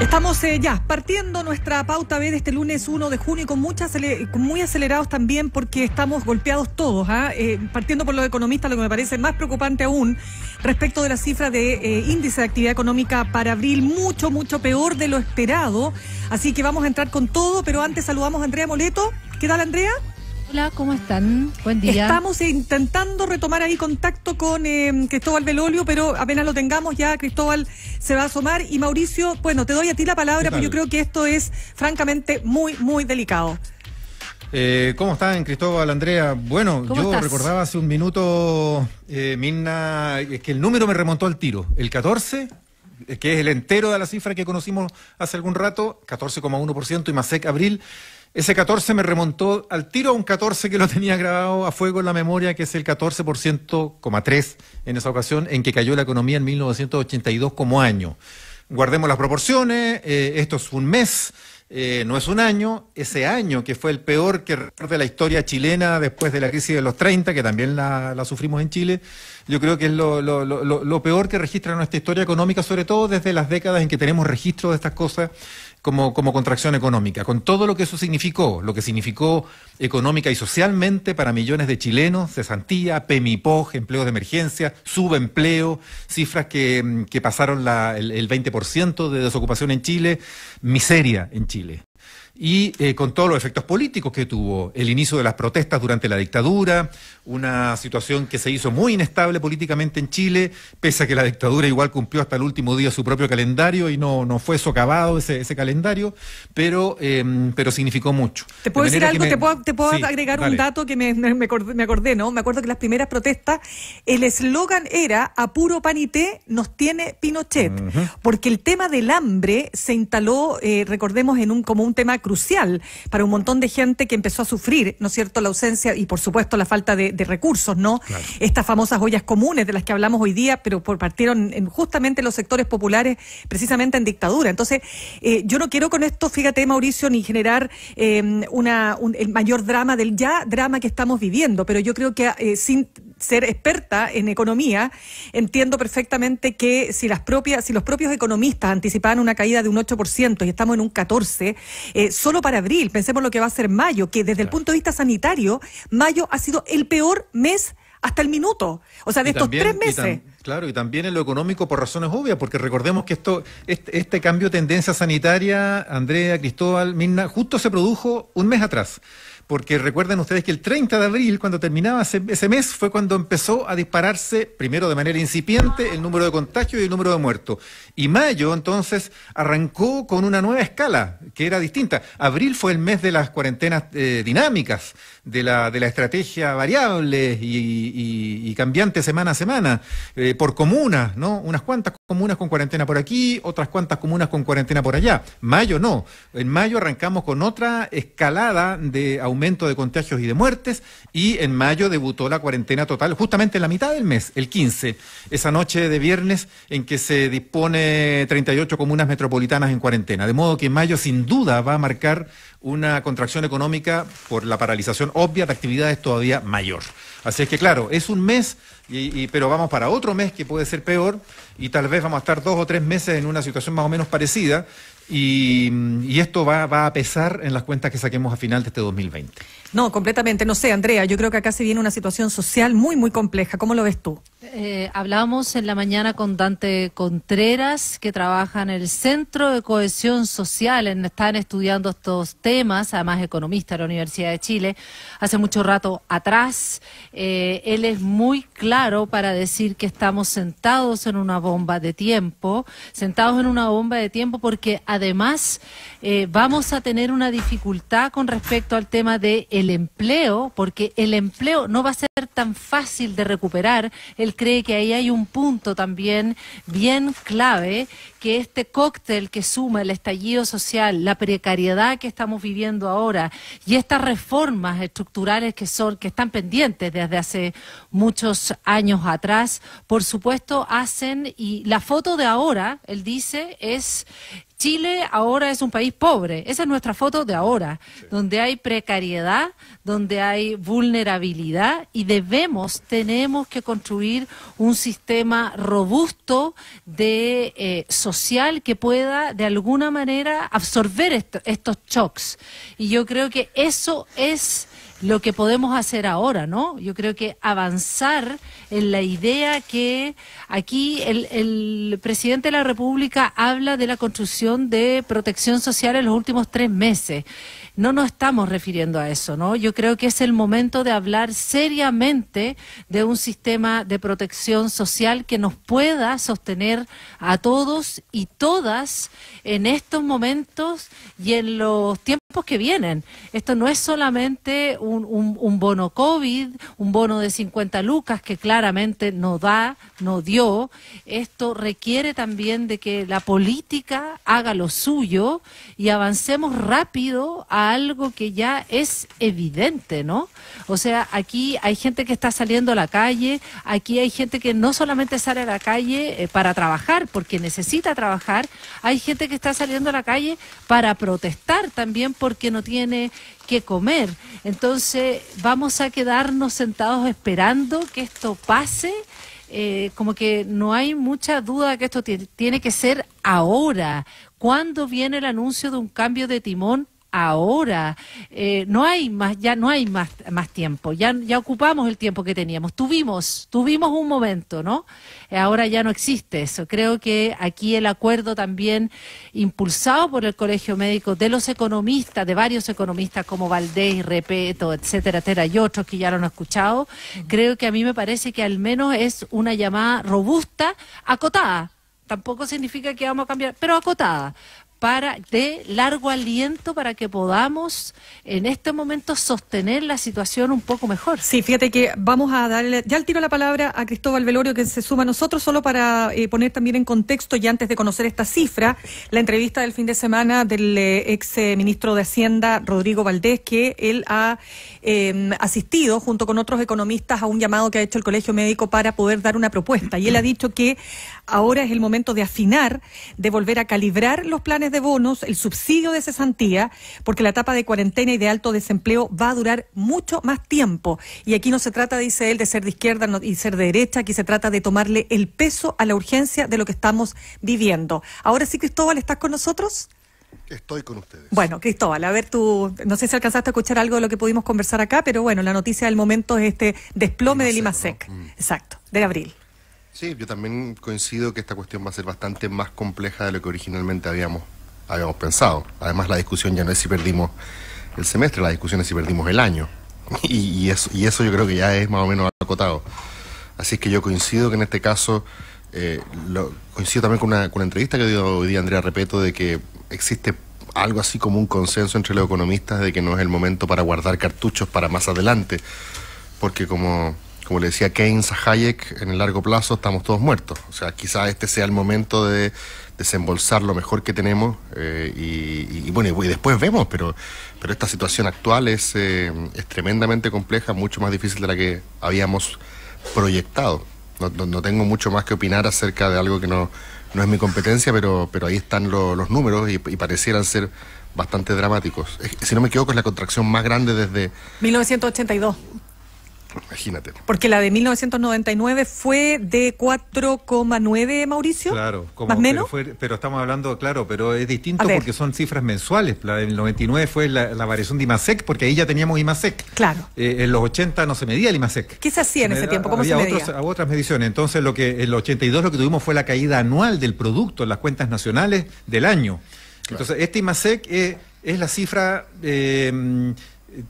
Estamos eh, ya partiendo nuestra pauta B de este lunes 1 de junio y con muchas muy acelerados también porque estamos golpeados todos, ¿ah? eh, partiendo por los economistas, lo que me parece más preocupante aún respecto de la cifra de eh, índice de actividad económica para abril, mucho, mucho peor de lo esperado. Así que vamos a entrar con todo, pero antes saludamos a Andrea Moleto. ¿Qué tal, Andrea? Hola, ¿cómo están? Buen día. Estamos intentando retomar ahí contacto con em, Cristóbal Belolio, pero apenas lo tengamos ya, Cristóbal se va a asomar. Y Mauricio, bueno, te doy a ti la palabra, pero yo creo que esto es francamente muy, muy delicado. Eh, ¿Cómo están, Cristóbal, Andrea? Bueno, yo recordaba hace un minuto, eh, Mina, es que el número me remontó al tiro. El 14, eh, que es el entero de la cifra que conocimos hace algún rato, 14,1% y más sec abril. Ese 14 me remontó al tiro a un 14 que lo tenía grabado a fuego en la memoria, que es el 14,3 en esa ocasión en que cayó la economía en 1982 como año. Guardemos las proporciones, eh, esto es un mes, eh, no es un año, ese año que fue el peor que de la historia chilena después de la crisis de los 30, que también la, sufrimos en Chile, yo creo que es lo peor que registra nuestra historia económica, sobre todo desde las décadas en que tenemos registro de estas cosas como, como contracción económica, con todo lo que eso significó, lo que significó económica y socialmente para millones de chilenos, cesantía, PEMIPOG, empleos de emergencia, subempleo, cifras que, mm, pasaron la, el 20% de desocupación en Chile, miseria en Chile y eh, con todos los efectos políticos que tuvo, el inicio de las protestas durante la dictadura, una situación que se hizo muy inestable políticamente en Chile, pese a que la dictadura igual cumplió hasta el último día su propio calendario y no, no fue socavado ese, ese calendario, pero, em, pero significó mucho. ¿Te puedo decir algo? ¿Te puedo, agregar un dato que me, acordé, ¿no? Me acuerdo que las primeras protestas, el eslogan era, a puro pan y té nos tiene Pinochet, porque el tema del hambre se instaló, eh, recordemos, en un, como un tema crucial crucial para un montón de gente que empezó a sufrir, ¿no es cierto?, la ausencia y por supuesto la falta de, recursos, ¿no? Estas famosas ollas comunes de las que hablamos hoy día, pero por, partieron en justamente los sectores populares, precisamente en dictadura. Entonces, eh, yo no quiero con esto, fíjate, Mauricio, ni generar eh, una, el mayor drama del ya drama que estamos viviendo, pero yo creo que eh, sin ser experta en economía, entiendo perfectamente que si las propias, si los propios economistas anticipaban una caída de un 8% y estamos en un 14, eh, solo para abril, pensemos lo que va a ser mayo, que desde el punto de vista sanitario, mayo ha sido el peor mes hasta el minuto. O sea, de estos tres meses. claro, y también en lo económico por razones obvias, porque recordemos que esto, este, este cambio de tendencia sanitaria, Andrea, Cristóbal, Mirna, justo se produjo un mes atrás porque recuerden ustedes que el 30 de abril, cuando terminaba ese, mes, fue cuando empezó a dispararse, primero de manera incipiente, el número de contagios y el número de muertos. Y mayo, entonces, arrancó con una nueva escala, que era distinta. Abril fue el mes de las cuarentenas eh, dinámicas, de la, de la estrategia variable y, cambiante semana a semana, eh, por comunas, ¿no? Unas cuantas comunas con cuarentena por aquí, otras cuantas comunas con cuarentena por allá. Mayo no. En mayo arrancamos con otra escalada de aumento de contagios y de muertes, y en mayo debutó la cuarentena total, justamente en la mitad del mes, el 15, esa noche de viernes en que se dispone 38 comunas metropolitanas en cuarentena. De modo que en mayo sin duda va a marcar una contracción económica por la paralización obvia de actividades todavía mayor. Así es que claro, es un mes, pero vamos para otro mes que puede ser peor y tal vez vamos a estar dos o tres meses en una situación más o menos parecida. Y, esto va, va a pesar en las cuentas que saquemos a final de este 2020. No, completamente. No sé, Andrea, yo creo que acá se viene una situación social muy, muy compleja. ¿Cómo lo ves tú? Eh, hablamos en la mañana con Dante Contreras, que trabaja en el Centro de Cohesión Social. están estudiando estos temas, además economista de la Universidad de Chile, hace mucho rato atrás. Eh, él es muy claro para decir que estamos sentados en una bomba de tiempo, sentados en una bomba de tiempo porque además eh, vamos a tener una dificultad con respecto al tema de el empleo, porque el empleo no va a ser tan fácil de recuperar. Él cree que ahí hay un punto también bien clave, que este cóctel que suma el estallido social, la precariedad que estamos viviendo ahora y estas reformas estructurales que son que están pendientes desde hace muchos años atrás, por supuesto hacen y la foto de ahora, él dice, es Chile ahora es un país pobre. Esa es nuestra foto de ahora, donde hay precariedad, donde hay vulnerabilidad y debemos, tenemos que construir un sistema robusto de eh, social que pueda de alguna manera absorber estos shocks. Y yo creo que eso es lo que podemos hacer ahora, ¿no? Yo creo que avanzar en la idea que aquí el, presidente de la República habla de la construcción de protección social en los últimos tres meses. No nos estamos refiriendo a eso, ¿no? Yo creo que es el momento de hablar seriamente de un sistema de protección social que nos pueda sostener a todos y todas en estos momentos y en los tiempos que vienen. Esto no es solamente un un, bono COVID, un bono de 50 lucas que claramente no da, no dio. Esto requiere también de que la política haga lo suyo y avancemos rápido a algo que ya es evidente, ¿no? O sea, aquí hay gente que está saliendo a la calle, aquí hay gente que no solamente sale a la calle eh, para trabajar, porque necesita trabajar, hay gente que está saliendo a la calle para protestar también porque no tiene que comer. Entonces, entonces, vamos a quedarnos sentados esperando que esto pase. Eh, como que no hay mucha duda que esto tiene que ser ahora. cuando viene el anuncio de un cambio de timón? ahora. Eh, no hay más, ya no hay más, tiempo. Ya, ocupamos el tiempo que teníamos. Tuvimos, tuvimos un momento, ¿no? Ahora ya no existe eso. Creo que aquí el acuerdo también impulsado por el Colegio Médico de los economistas, de varios economistas como Valdés, Repeto, etcétera, etcétera, y otros que ya lo han escuchado, creo que a mí me parece que al menos es una llamada robusta, acotada tampoco significa que vamos a cambiar, pero acotada, para de largo aliento para que podamos en este momento sostener la situación un poco mejor. Sí, fíjate que vamos a darle ya el tiro la palabra a Cristóbal Velorio que se suma a nosotros solo para eh, poner también en contexto y antes de conocer esta cifra, la entrevista del fin de semana del eh, ex eh, ministro de Hacienda Rodrigo Valdés que él ha em, asistido junto con otros economistas a un llamado que ha hecho el Colegio Médico para poder dar una propuesta y él ha dicho que ahora es el momento de afinar, de volver a calibrar los planes de bonos, el subsidio de cesantía, porque la etapa de cuarentena y de alto desempleo va a durar mucho más tiempo. Y aquí no se trata, dice él, de ser de izquierda y ser de derecha, aquí se trata de tomarle el peso a la urgencia de lo que estamos viviendo. Ahora sí, Cristóbal, ¿estás con nosotros? Estoy con ustedes. Bueno, Cristóbal, a ver tú, no sé si alcanzaste a escuchar algo de lo que pudimos conversar acá, pero bueno, la noticia del momento es este desplome del IMASEC. Mm. Exacto, de abril. Sí, yo también coincido que esta cuestión va a ser bastante más compleja de lo que originalmente habíamos habíamos pensado. Además, la discusión ya no es si perdimos el semestre, la discusión es si perdimos el año. Y, eso, y eso yo creo que ya es más o menos acotado. Así es que yo coincido que en este caso, eh, lo, coincido también con una, con entrevista que dio hoy día Andrea Repeto de que existe algo así como un consenso entre los economistas de que no es el momento para guardar cartuchos para más adelante, porque como, como le decía Keynes a Hayek, en el largo plazo estamos todos muertos. O sea, quizás este sea el momento de desembolsar lo mejor que tenemos eh, y, bueno, y, después vemos, pero, pero esta situación actual es, eh, es tremendamente compleja, mucho más difícil de la que habíamos proyectado. No, no, tengo mucho más que opinar acerca de algo que no, no es mi competencia, pero, pero ahí están los números y, y, parecieran ser bastante dramáticos. Si no me equivoco, es la contracción más grande desde... 1982. Imagínate. Porque la de 1999 fue de 4,9, Mauricio. Claro, como, más menos. Pero, estamos hablando, claro, pero es distinto porque son cifras mensuales. La del 99 fue la, variación de IMASEC, porque ahí ya teníamos IMASEC. Claro. Eh, en los 80 no se medía el IMASEC. ¿Qué se hacía en ese tiempo? ¿Cómo se medía? otras mediciones. Entonces, lo que en el 82 lo que tuvimos fue la caída anual del producto en las cuentas nacionales del año. Entonces, este IMASEC es, la cifra. Eh,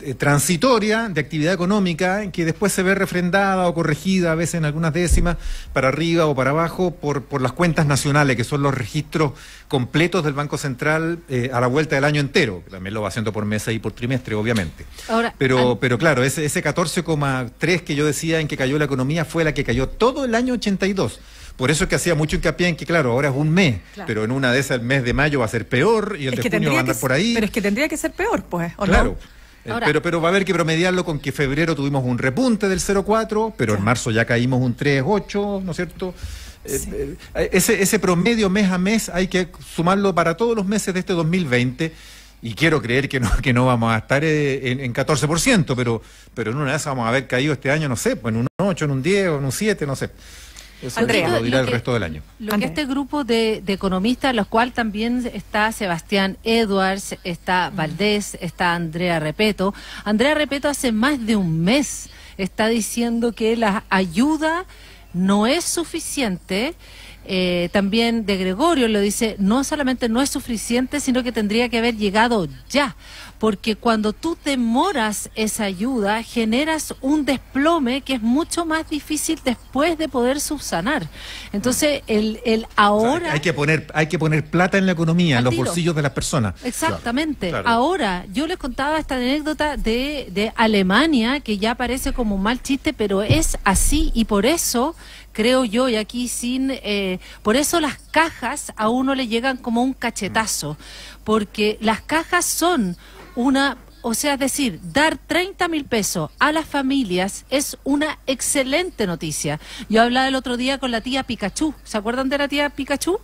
eh, transitoria de actividad económica que después se ve refrendada o corregida a veces en algunas décimas para arriba o para abajo por, por las cuentas nacionales que son los registros completos del Banco Central eh, a la vuelta del año entero que también lo va haciendo por mes y por trimestre obviamente Ahora, pero pero claro ese, ese 14,3 que yo decía en que cayó la economía fue la que cayó todo el año 82 por eso es que hacía mucho hincapié en que, claro, ahora es un mes, pero en una de esas el mes de mayo va a ser peor y el de junio va a andar por ahí. Pero es que tendría que ser peor, pues, ¿o claro. Eh, pero, pero va a haber que promediarlo con que febrero tuvimos un repunte del 0,4, pero en marzo ya caímos un 3,8, ¿no es cierto? Eh, eh, ese, ese promedio mes a mes hay que sumarlo para todos los meses de este 2020 y quiero creer que no, que no vamos a estar en, en 14%, pero, pero en una vez vamos a haber caído este año, no sé, pues en un 8, en un 10, en un 7, no sé. Andrea, lo dirá el resto del año. Lo que este grupo de, economistas, los cual también está Sebastián Edwards, está Valdés, está Andrea Repeto. Andrea Repeto hace más de un mes está diciendo que la ayuda no es suficiente. Eh, también de Gregorio lo dice, no solamente no es suficiente, sino que tendría que haber llegado ya porque cuando tú demoras esa ayuda generas un desplome que es mucho más difícil después de poder subsanar. Entonces, el, el ahora... hay, que poner, hay que poner plata en la economía, en los bolsillos de las personas. Exactamente. Ahora, yo les contaba esta anécdota de, de Alemania, que ya parece como un mal chiste, pero es así y por eso creo yo, y aquí sin... Eh, por eso las cajas a uno le llegan como un cachetazo, mm porque las cajas son una o sea, es decir, dar 30 mil pesos a las familias es una excelente noticia. Yo hablaba el otro día con la tía Pikachu. ¿Se acuerdan de la tía Pikachu?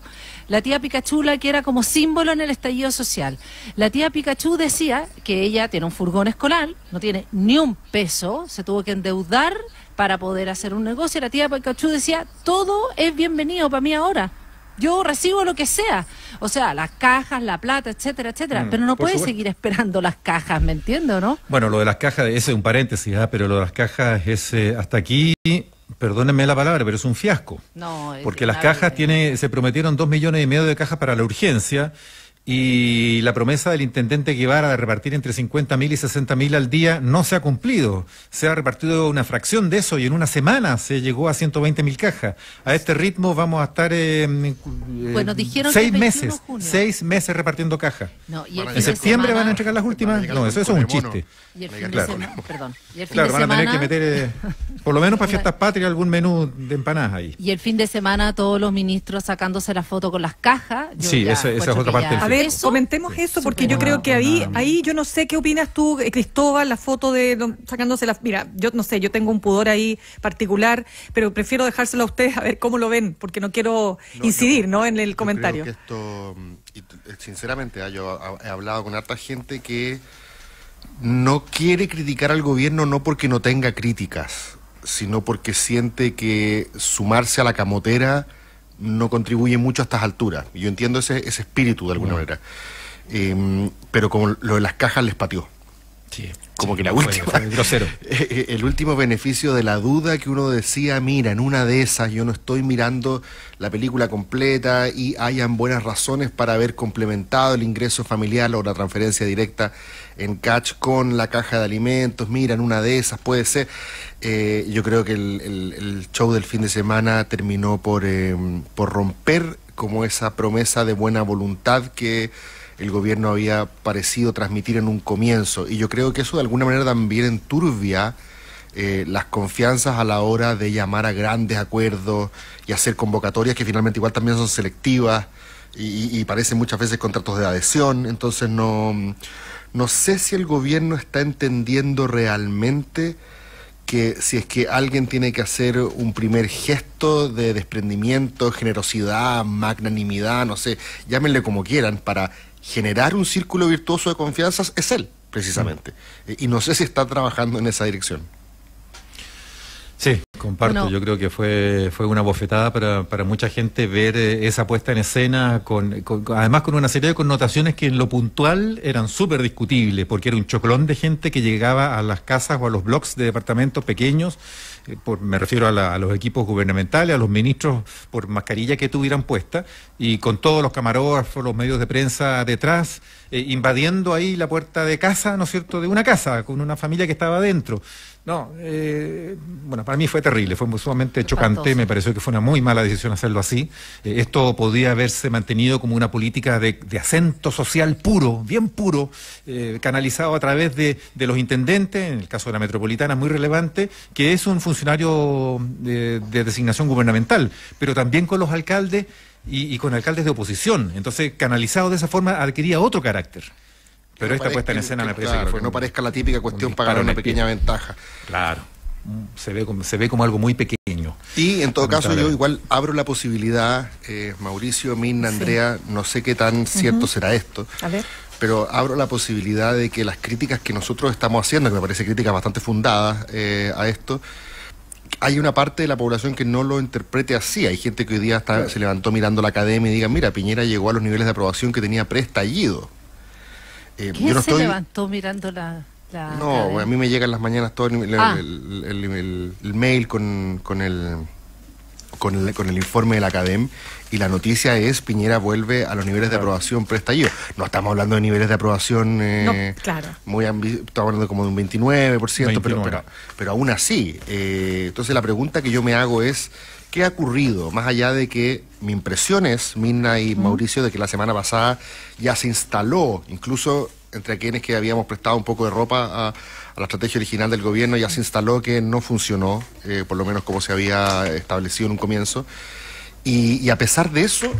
La tía Pikachu, la que era como símbolo en el estallido social. La tía Pikachu decía que ella tiene un furgón escolar, no tiene ni un peso, se tuvo que endeudar para poder hacer un negocio. La tía Pikachu decía, todo es bienvenido para mí ahora yo recibo lo que sea. O sea, las cajas, la plata, etcétera, etcétera. Mm, pero no puede seguir esperando las cajas, ¿me entiendo, no? Bueno, lo de las cajas, ese es un paréntesis, ¿ah? pero lo de las cajas es eh, hasta aquí. Perdónenme la palabra, pero es un fiasco. No, porque las cajas tiene, se prometieron dos millones y medio de cajas para la urgencia y la promesa del intendente Guevara de repartir entre 50.000 y 60.000 al día no se ha cumplido. Se ha repartido una fracción de eso y en una semana se llegó a 120.000 cajas. A este ritmo vamos a estar eh, bueno, dijeron seis meses, seis meses repartiendo cajas. en septiembre van a entregar las últimas. No, eso, es un chiste. van a tener que meter, eh, por lo menos para fiestas patrias, algún menú de empanadas ahí. Y el fin de semana todos los ministros sacándose la foto con las cajas. sí, esa, esa es otra parte comentemos eso, porque yo creo que ahí, ahí yo no sé qué opinas tú, eh, Cristóbal, la foto de sacándose la... Mira, yo no sé, yo tengo un pudor ahí particular, pero prefiero dejárselo a ustedes a ver cómo lo ven, porque no quiero incidir, ¿no? En el comentario. Creo que esto, eh, sinceramente, ah, yo ah, he hablado con harta gente que no quiere criticar al gobierno no porque no tenga críticas, sino porque siente que sumarse a la camotera no contribuye mucho a estas alturas. Yo entiendo ese, ese espíritu de alguna mm. manera. Em, pero como lo de las cajas les pateó. Sí como que la última. grosero. Eh, eh, el último beneficio de la duda que uno decía, mira, en una de esas yo no estoy mirando la película completa y hayan buenas razones para haber complementado el ingreso familiar o la transferencia directa en catch con la caja de alimentos, mira, en una de esas puede ser. Eh, yo creo que el, show del fin de semana terminó em, por romper como esa promesa de buena voluntad que el gobierno había parecido transmitir en un comienzo. Y yo creo que eso de alguna manera también enturbia eh, las confianzas a la hora de llamar a grandes acuerdos y hacer convocatorias que finalmente igual también son selectivas y, y parecen muchas veces contratos de adhesión. Entonces no, no sé si el gobierno está entendiendo realmente que si es que alguien tiene que hacer un primer gesto de desprendimiento, generosidad, magnanimidad, no sé, llámenle como quieran, para generar un círculo virtuoso de confianzas es él, precisamente. Mm. Y no sé si está trabajando en esa dirección. Sí, comparto. Yo creo que fue, una bofetada para, mucha gente ver eh, esa puesta en escena, con, además con una serie de connotaciones que en lo puntual eran súper discutibles, porque era un choclón de gente que llegaba a las casas o a los blogs de departamentos pequeños eh, me refiero a, los equipos gubernamentales, a los ministros por mascarilla que tuvieran puesta y con todos los camarógrafos, los medios de prensa detrás, eh, invadiendo ahí la puerta de casa, ¿no es cierto?, de una casa, con una familia que estaba adentro. No, eh, bueno, para mí fue terrible, fue sumamente chocante, me pareció que fue una muy mala decisión hacerlo así. Eh, esto podía haberse mantenido como una política de, acento social puro, bien puro, eh, canalizado a través de, los intendentes, en el caso de la metropolitana muy relevante, que es un funcionario de, designación gubernamental, pero también con los alcaldes y, y con alcaldes de oposición. Entonces, canalizado de esa forma adquiría otro carácter. Pero esta puesta en escena parece no parezca la típica cuestión Pagar una pequeña ventaja. Claro. Se ve, como, algo muy pequeño. Y en todo caso, yo igual abro la posibilidad, eh, Mauricio, Mirna, Andrea, no sé qué tan cierto será esto. pero abro la posibilidad de que las críticas que nosotros estamos haciendo, que me parece críticas bastante fundadas eh, a esto, hay una parte de la población que no lo interprete así. Hay gente que hoy día se levantó mirando la academia y diga, mira, Piñera llegó a los niveles de aprobación que tenía preestallido. Eh, se levantó mirando la.? no, a mí me llegan las mañanas todo ah. el, mail con, con el. Con el, con el, informe de la CADEM y la noticia es Piñera vuelve a los niveles de aprobación prestallido. No estamos hablando de niveles de aprobación eh, no, muy estamos hablando como de un 29%, 29. Pero, pero, pero, aún así. Eh, entonces la pregunta que yo me hago es, ¿Qué ha ocurrido? Más allá de que mi impresión es, Mina y Mauricio, de que la semana pasada ya se instaló, incluso entre quienes que habíamos prestado un poco de ropa a, la estrategia original del gobierno, ya se instaló que no funcionó, eh, por lo menos como se había establecido en un comienzo. y, a pesar de eso,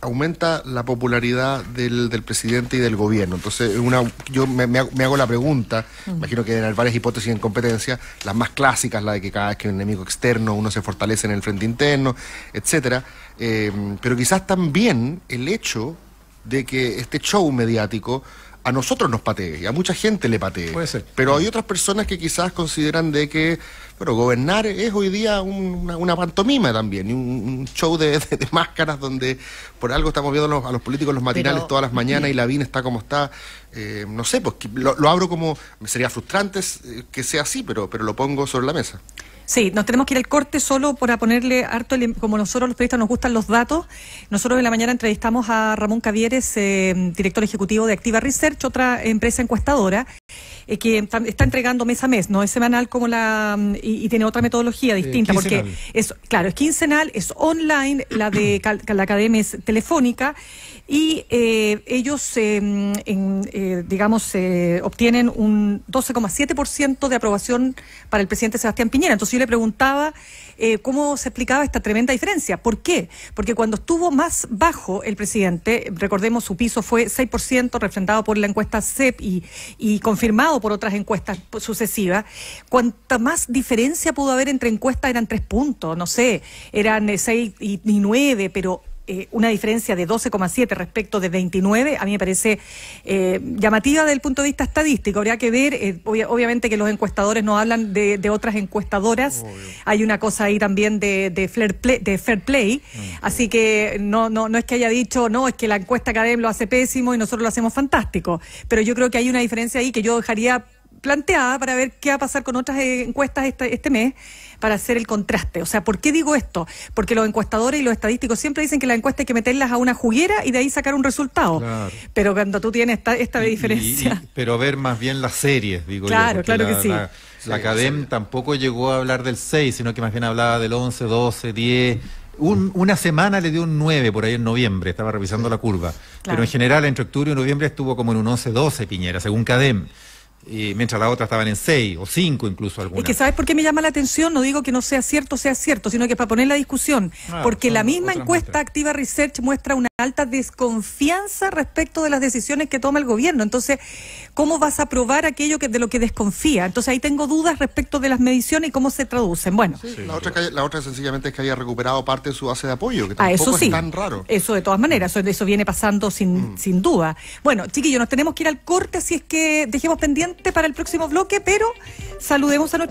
aumenta la popularidad del, del, presidente y del gobierno. Entonces, una, yo me, me, hago, la pregunta, mm. imagino que hay varias hipótesis en competencia, las más clásicas, la de que cada vez que hay un enemigo externo uno se fortalece en el frente interno, etcétera. Eh, pero quizás también el hecho de que este show mediático a nosotros nos patee, a mucha gente le patee. Puede ser. Pero hay otras personas que quizás consideran de que, bueno, gobernar es hoy día una, pantomima también, y un, show de, máscaras donde por algo estamos viendo a los, políticos los matinales todas las mañanas y la vida está como está. Eh, no sé, pues lo, abro como. Sería frustrante eh, que sea así, pero, pero lo pongo sobre la mesa. Sí, nos tenemos que ir al corte solo para ponerle harto, como nosotros los periodistas nos gustan los datos. Nosotros en la mañana entrevistamos a Ramón Cavieres, eh, director ejecutivo de Activa Research, otra empresa encuestadora eh, que está, entregando mes a mes, no es semanal como la mm, y, tiene otra metodología distinta porque es claro es quincenal, es online, la de la academia es telefónica y eh, ellos, eh, eh digamos, eh, obtienen un 12,7% de aprobación para el presidente Sebastián Piñera. Entonces yo le preguntaba eh, cómo se explicaba esta tremenda diferencia. ¿Por qué? Porque cuando estuvo más bajo el presidente, recordemos su piso fue 6%, refrendado por la encuesta CEP y, confirmado por otras encuestas sucesivas, cuanta más diferencia pudo haber entre encuestas eran tres puntos, no sé, eran seis y, y nueve, pero eh, una diferencia de 12,7 respecto de 29, a mí me parece eh, llamativa desde el punto de vista estadístico. Habría que ver, eh, obviamente que los encuestadores no hablan de, otras encuestadoras, hay una cosa ahí también de, de, fair play, mm. así que no, no, no es que haya dicho, no, es que la encuesta Cadem lo hace pésimo y nosotros lo hacemos fantástico, pero yo creo que hay una diferencia ahí que yo dejaría planteada para ver qué va a pasar con otras encuestas este, este mes para hacer el contraste. O sea, ¿por qué digo esto? Porque los encuestadores y los estadísticos siempre dicen que la encuesta hay que meterlas a una juguera y de ahí sacar un resultado. Pero cuando tú tienes esta, diferencia. pero ver más bien las series, digo claro, yo. Claro, claro que sí. La, CADEM tampoco llegó a hablar del 6, sino que más bien hablaba del 11, 12, 10. una semana le dio un 9 por ahí en noviembre, estaba revisando la curva. Pero en general, entre octubre y noviembre estuvo como en un 11, 12 Piñera, según CADEM. Y mientras la otra estaban en seis o cinco incluso algunas. y que ¿sabes por qué me llama la atención? No digo que no sea cierto, sea cierto, sino que para poner la discusión, ah, porque la misma encuesta Activa Research muestra una alta desconfianza respecto de las decisiones que toma el gobierno. Entonces, ¿cómo vas a probar aquello que, de lo que desconfía? Entonces ahí tengo dudas respecto de las mediciones y cómo se traducen. Bueno, la, otra la otra sencillamente es que haya recuperado parte de su base de apoyo, que ah, tampoco eso sí. es tan raro. Eso de todas maneras, eso, viene pasando sin, mm. sin duda. Bueno, chiquillos, nos tenemos que ir al corte, así es que dejemos pendiente para el próximo bloque, pero saludemos a nuestro.